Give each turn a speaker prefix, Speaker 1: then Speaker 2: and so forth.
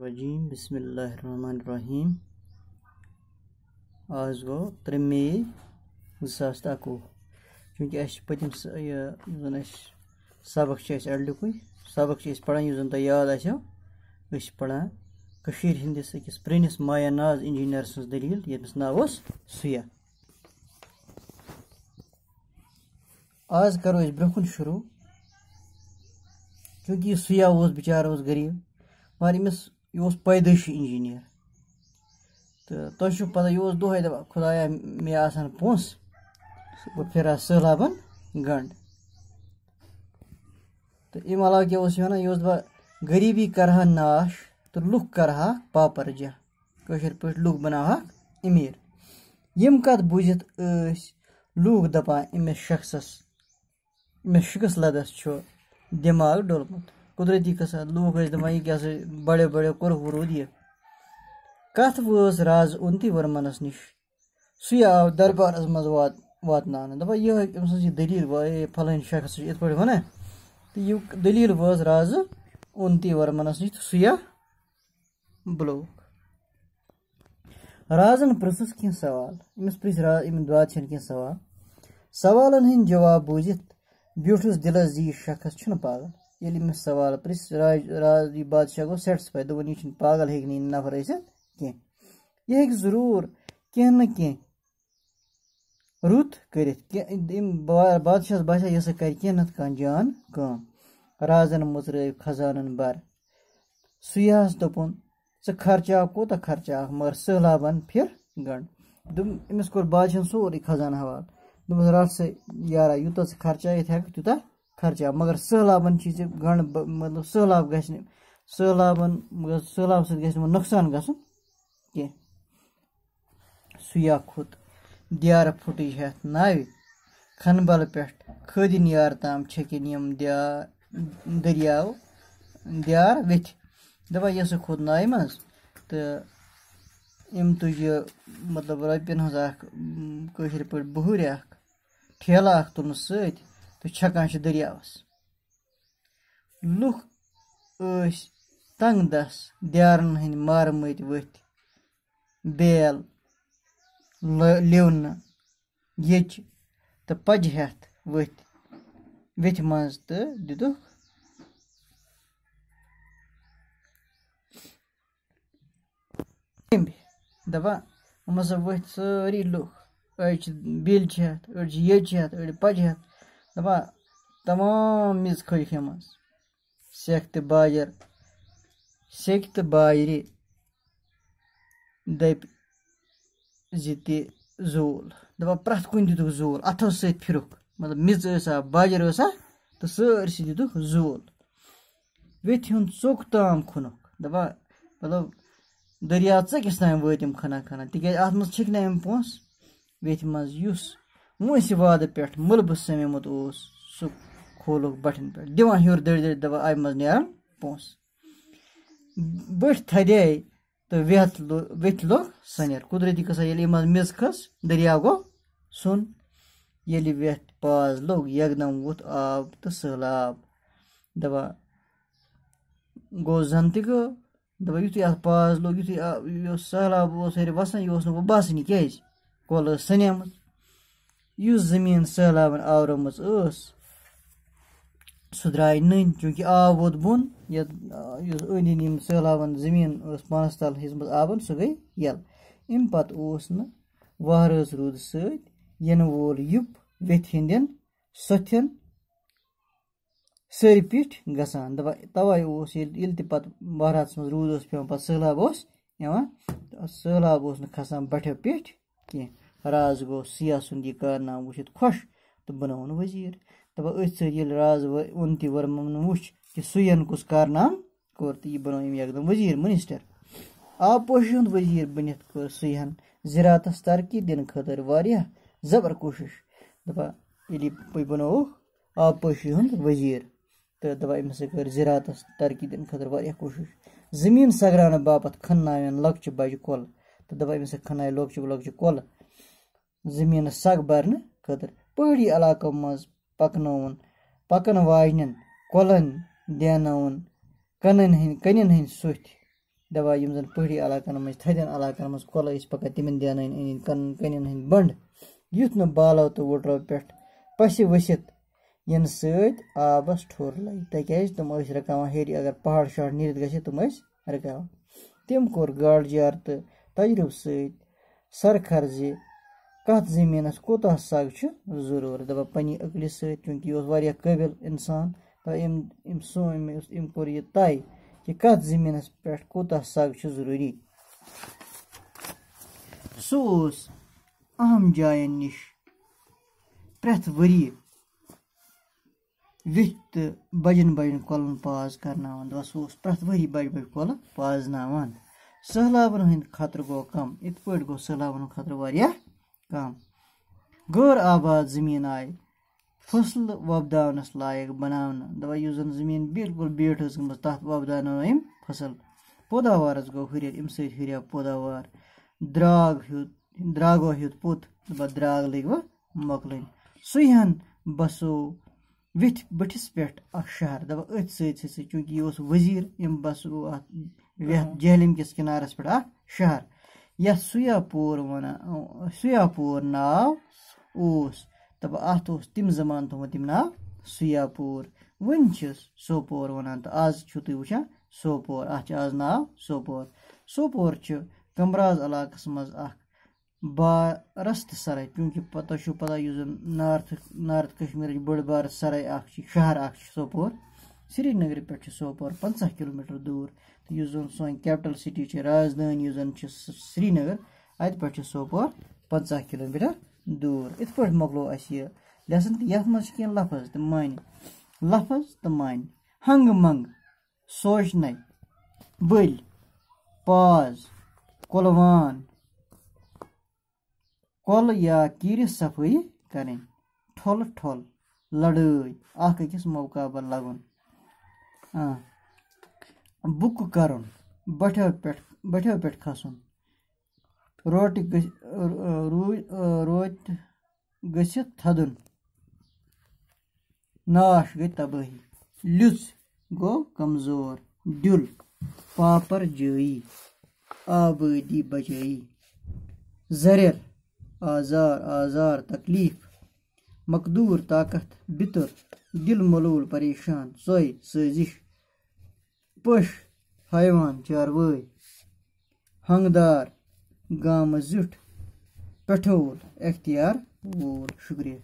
Speaker 1: वजीम बसमीम आज गो त्रे मे जो चूंकि अस पम सबक एडलुक सबक पढ़ान तुम याद आसो अस पढ़ान हंदिस अकिस प्रस माय नाज इंजीनियर सज दलील ये नाव सुया आज करो ब्रोह शुरू चूंकि सुया उस बिचार उस गरीब मगर अमिस یہِ اوس پیدٲیشی اِنجیٖنیر تہٕ تۄہہِ چھُو پَتہ یہِ اوس دۄہَے دَپان خۄدایا مےٚ آسَن پونٛسہٕ بہٕ پھِرٕ ہا سٔہلابَن گَنٛڈ تہٕ اَمہِ علاوٕ کیٛاہ اوس یہِ وَنان یہِ اوس دَپان غریٖبی کَرٕہا ناش تہٕ لُکھ کَرٕہاکھ پاپَر جَہ کٲشِر پٲٹھۍ لُکھ بَناوہَکھ أمیٖر یِم کَتھ بوٗزِتھ ٲسۍ لوٗکھ دَپان أمِس شخصَس أمِس شِکِس لَدَس چھُ دٮ۪ماغ ڈوٚلمُت قدرتی قسم لوٗکھ ٲسۍ دَپان یہِ کیٛاہ سا بَڑیو بَڑیو کوٚرہُکھ روٗد یہِ کَتھ وٲژ راز اوٚنتی ؤرمَنَس نِش سُے آو دربارَس منٛز وات واتناونہٕ دَپان یِہوٚے أمۍ سٕنٛز یہِ دٔلیٖل ہے فَلٲنۍ شخص چھُ یِتھ پٲٹھۍ وَنان تہٕ یہِ دٔلیٖل وٲژ رازٕ اوٚنتی ؤرمَنَس نِش تہٕ سُے آو بُلووُکھ رازَن پرٛژھُس کینٛہہ سوال أمِس پرٛژھ راز أمۍ بادشاہَن کینٛہہ سوال سوالَن ہٕنٛدۍ جواب بوٗزِتھ بیوٗٹھُس دِلَس زِ یہِ شخص چھُنہٕ پاگل ये मैं सवाल पृ राज बादशाह गो सेटिस्फाई दोपन यह पागल हे नफर ऐसत कह यह हे जरूर कह न कह रुत कर बादशाह बचा यह कर कह न जान काम राजन मुजरव खजानन भर सुह दोपन तो ऐ खर्चा कूत तो खर्चा मगर सहलाबन फिर गंड दुम अमिस बादशाह सोरे खजान हवाल दोपन रट से यारा यूत खर्चा इत हेक तूत خرچاو مگر سہلابن چھِ گنٛڈ مطلب سہلاب گژھِ نہٕ سہلابن سہلاب سۭتۍ گژھِ نہٕ وۄنۍ نۄقصان گژھُن کینٛہہ سُہ یا کھوٚت دیارٕ پھٕٹٕج ہیٚتھ ناوِ کھنبل پٮ۪ٹھ کھٲدِن یار تام چھٔکِن یِم دیار دٔریاو دیار ویٚتھِ دَپان یہِ ہسا کھوٚت نایہِ منٛز تہٕ أمۍ تُج یہِ مطلب رۄپیَن ہٕنٛز اَکھ کٲشِر پٲٹھۍ بہٕرۍ اَکھ ٹھیلہٕ اَکھ تُلنَس سۭتۍ تہٕ چھَکان چھِ دٔریاوَس لُکھ ٲسۍ تنٛگ دَس دیارَن ہٕنٛدۍ مارمٕتۍ ؤتھۍ بیل لیوٚن ییٚچہِ تہٕ پَجہِ ہٮ۪تھ ؤتھۍ ویٚتھِ منٛز تہٕ دِتُکھ دَپان یِم ہَسا ؤتھۍ سٲری لُکھ أڑۍ چھِ بِلۍ چھِ ہٮ۪تھ أڑۍ چھِ ییٚتہِ چھِ ہٮ۪تھ أڑۍ پَجہِ ہٮ۪تھ دَپان تمام میٚژ کھٲجۍ ہٮ۪مٕژ سٮ۪کھ تہِ باجَر سیٚکہِ تہٕ باجرِ دٔپۍ زِ تہِ زوٗل دَپان پرٛٮ۪تھ کُنہِ دِتُکھ زوٗل اَتھو سۭتۍ پھِرُکھ مطلب میٚژ ٲسا باجَر ٲسا تہٕ سٲرسٕے دِتُکھ زوٗل ویٚتھِ ہُنٛد ژوٚک تام کھُنُکھ دَپان مطلب دٔریاو ژٔکِس تام وٲتۍ یِم کھَنان کھَنان تِکیٛازِ اَتھ منٛز چھِکھ نہٕ أمۍ پونٛسہٕ ویٚتھِ منٛز یُس मुंसि वादे पेट मुलबस समेमुत सह खोल बटन पे दिवान हूर दड़ दड़ दवा अम नारान बठ थदे तो वेहत लो वेथ लो सनर कुदरती कसा ये मज खस दरिया गो सुन ये वेथ पाज लोग यकदम वोथ आब तो सहलब दवा गो जन तो गो दवा युत पाज लोग युत सहलाब सहलाब सर वसान यह बसान कल सनेमत یُس زٔمیٖن سہلابَن آورومٕژ ٲس سُہ درٛایہِ نٔنۍ چوٗنٛکہِ آب ووت بۄن یَتھ یُس أنٛدۍ أنٛدۍ یِم سہلابَن زٔمیٖن ٲس پانَس تَل ہیٚژمٕژ آبَن سُہ گٔے یَلہٕ اَمہِ پَتہٕ اوس نہٕ وَہرٲژ روٗدٕ سۭتۍ یِنہٕ وول یُپ ویٚتھِ ہِنٛدٮ۪ن سۄتھٮ۪ن سٲرۍ پیٚٹھۍ گژھان دَپان تَوَے اوس ییٚلہِ ییٚلہِ تہِ پَتہٕ وَہراتَس منٛز روٗد اوس پٮ۪وان پَتہٕ سہلاب اوس یِوان سہلاب اوس نہٕ کھَسان بَٹھیو پیٚٹھۍ کینٛہہ راز گو سیاہ سُند یہِ کارنامہٕ وٕچھِتھ خۄش تہٕ بَنووُن ؤزیٖر دَپان أتھۍ سۭتۍ ییٚلہِ راز اوٚن تہِ ورمَن وٕچھ کہِ سُیَن کُس کارنامہٕ کوٚر تہٕ یہِ بَنوو أمۍ یَکدَم ؤزیٖر مِنِسٹَر آبپوشی ہُنٛد ؤزیٖر بٔنِتھ کٔر سُیہَن زِراتَس ترقی دِنہٕ خٲطرٕ واریاہ زَبر کوٗشِش دَپان ییٚلہِ یہِ بَنووُکھ آبپٲشی ہُنٛد ؤزیٖر تہٕ دَپان أمۍ ہَسا کٔر زِراتَس ترقی دِنہٕ خٲطرٕ واریاہ کوٗشِش زٔمیٖن سَگراونہٕ باپَتھ کھَننایَن لۄکچہِ بَجہِ کۄلہٕ تہٕ دَپان أمۍ ہَسا کھَنایہِ لۄکچہِ لۄکچہِ کۄلہٕ زٔمیٖنَس سَگ بَرنہٕ خٲطرٕ پہٲڑی علاقو منٛز پَکنووُن پَکَن واجنٮ۪ن کۄلَن دیٛاناوُن کَنَن ہٕنٛدۍ کٔنٮ۪ن ہٕنٛدۍ سُتھۍ دَوا یِم زَن پہٲڑی علاقَن منٛز تھٔدٮ۪ن علاقَن منٛز کۄلہٕ ٲسۍ پَکان تِمَن دیٛانٲوِنۍ أنٛدۍ أنٛدۍ کَنَن کٔنٮ۪ن ہٕنٛدۍ بَنٛڈ یُتھ نہٕ بالو تہٕ وٕڈرو پٮ۪ٹھ پَسہِ ؤسِتھ یِنہٕ سۭتۍ آبَس ٹھوٚر لَگہِ تِکیٛازِ تِم ٲسۍ رُکاوان ہیٚرِ اگر پہاڑ شہاڑ نیٖرِتھ گژھِ تِم ٲسۍ رُکاوان تٔمۍ کوٚر گاڈٕ جار تہٕ تجرُبہٕ سۭتۍ سَرخَر زِ کَتھ زٔمیٖنَس کوتاہ سَگ چھُ ضٔروٗرت دَپان پنٛنہِ عقلہِ سۭتۍ چوٗنٛکہِ یہِ اوس واریاہ قٲبِل اِنسان أمۍ أمۍ سون أمۍ أمۍ کوٚر یہِ طے کہِ کَتھ زٔمیٖنَس پٮ۪ٹھ کوٗتاہ سَگ چھُ ضٔروٗری سُہ اوس اَہم جایَن نِش پرٛٮ۪تھ ؤریہِ ویٚتھۍ تہٕ بَجَن بَجَن کۄلَن پاس کَرناوان دَپان سُہ اوس پرٛٮ۪تھ ؤری بَجہِ بَجہِ کۄلہٕ پازناوان سہلابَن ہٕنٛدۍ خطرٕ گوٚو کَم یِتھ پٲٹھۍ گوٚو سہلابَن ہُنٛد خطرٕ واریاہ کم غٲر آباد زٔمیٖن آیہِ فصلہٕ وۄپداونَس لایق بَناونہٕ دَپان یُس زَن زٔمیٖن بِلکُل بیٖٹھ ٲس گٔمٕژ تَتھ وۄپداونٲو أمۍ فصٕل پٲداوارَس گوٚو ہُریر اَمہِ سۭتۍ ہُریو پٲداوار درٛاگ ہیوٚت درٛاگو ہیوٚت پوٚت دَپان درٛاگ لٔگۍ وٕ مۄکلٕنۍ سُے ہَن بَسو وِتھِ بٔٹھِس پٮ۪ٹھ اَکھ شہر دَپان أتھۍ سۭتۍ سۭتۍ سۭتۍ چوٗنٛکہِ یہِ اوس ؤزیٖر أمۍ بَسو اَتھ یَتھ جہلِم کِس کِنارَس پٮ۪ٹھ اَکھ شہر यस سُیاپور ونان سُیاپور ناو اوس دَپان اَتھ اوس تَمہِ زَمانہٕ تھوٚمُت تٔمۍ ناو سُیاپور وٕنۍ چھِس سوپور وَنان تہٕ آز چھُو تُہۍ وٕچھان سوپور اَتھ چھِ آز ناو سوپور سوپور چھُ گمراز علاقَس منٛز اَکھ با رَستہٕ سَراے چوٗنٛکہِ پَتہٕ تۄہہِ چھُو پَتہ یُس زَن نارتھ نارٕتھ کَشمیٖرٕچ بٔڑ بارٕ سَراے اَکھ چھِ شہر اَکھ چھِ سوپور سرینگرٕ پٮ۪ٹھ چھِ سوپور پنٛژاہ کِلوٗ میٖٹر دوٗر یُس زَن سٲنۍ کیپٹَل سِٹی چھِ رازدٲنۍ یُس زَن چھِ سرینگر اَتہِ پٮ۪ٹھ چھِ سوپور پنٛژاہ کِلوٗ میٖٹر دوٗر یِتھ پٲٹھۍ مۄکلو اَسہِ یہِ لٮ۪سَن تہٕ یَتھ منٛز چھِ کینٛہہ لفظ تہٕ مانہِ لفظ تہٕ مانہِ ہنٛگہٕ منٛگہٕ سوچنَے بٔلۍ پاز کۄلوان کۄلہٕ یا کیٖرِس صفٲیی کَرٕنۍ ٹھۄلہٕ ٹھۄل لَڑٲے اَکھ أکِس موقعہٕ بَر لَگُن بُکہٕ کَرُن بَٹھیو پٮ۪ٹھ بَٹھیو پٮ۪ٹھ کھَسُن روٹہِ گٔژھ روتہِ گٔژھِتھ تھَدُن ناش گٔے تبٲہی لیٚژ گوٚو کمزور ڈیُل پاپر جٲیی آبٲدی بچٲیی زرٮ۪ر آزار آزار تکلیٖف مقدوٗر طاقت بِتُر دِل ملوٗل پریشان ژۄے سٲزِش پٔش حیوان چاروٲے ہنٛگدار گامہٕ زیُٹھ پٮ۪ٹھول اختیار وول شُکریہ